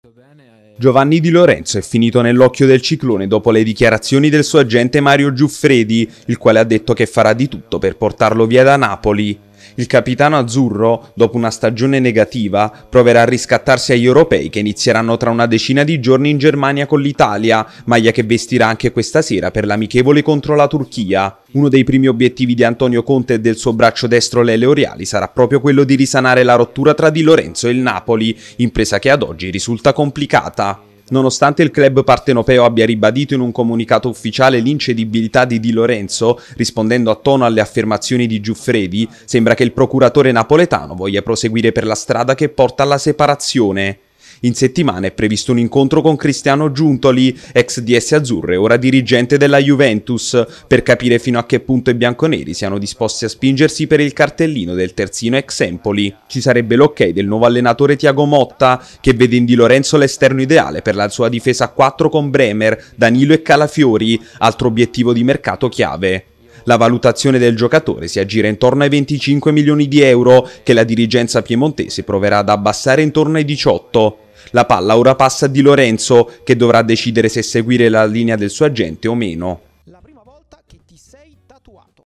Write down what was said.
Eh, Giovanni Di Lorenzo è finito nell'occhio del ciclone dopo le dichiarazioni del suo agente Mario Giuffredi, il quale ha detto che farà di tutto per portarlo via da Napoli il capitano azzurro, dopo una stagione negativa, proverà a riscattarsi agli europei che inizieranno tra una decina di giorni in Germania con l'Italia, maglia che vestirà anche questa sera per l'amichevole contro la Turchia. Uno dei primi obiettivi di Antonio Conte e del suo braccio destro Lele Oriali sarà proprio quello di risanare la rottura tra Di Lorenzo e il Napoli, impresa che ad oggi risulta complicata. Nonostante il club partenopeo abbia ribadito in un comunicato ufficiale l'incedibilità di Di Lorenzo, rispondendo a tono alle affermazioni di Giuffredi, sembra che il procuratore napoletano voglia proseguire per la strada che porta alla separazione. In settimana è previsto un incontro con Cristiano Giuntoli, ex DS Azzurre, ora dirigente della Juventus, per capire fino a che punto i bianconeri siano disposti a spingersi per il cartellino del terzino ex Empoli. Ci sarebbe l'ok del nuovo allenatore Tiago Motta, che vede in Di Lorenzo l'esterno ideale per la sua difesa a 4 con Bremer, Danilo e Calafiori, altro obiettivo di mercato chiave. La valutazione del giocatore si aggira intorno ai 25 milioni di euro, che la dirigenza piemontese proverà ad abbassare intorno ai 18. La palla ora passa a di Lorenzo, che dovrà decidere se seguire la linea del suo agente o meno.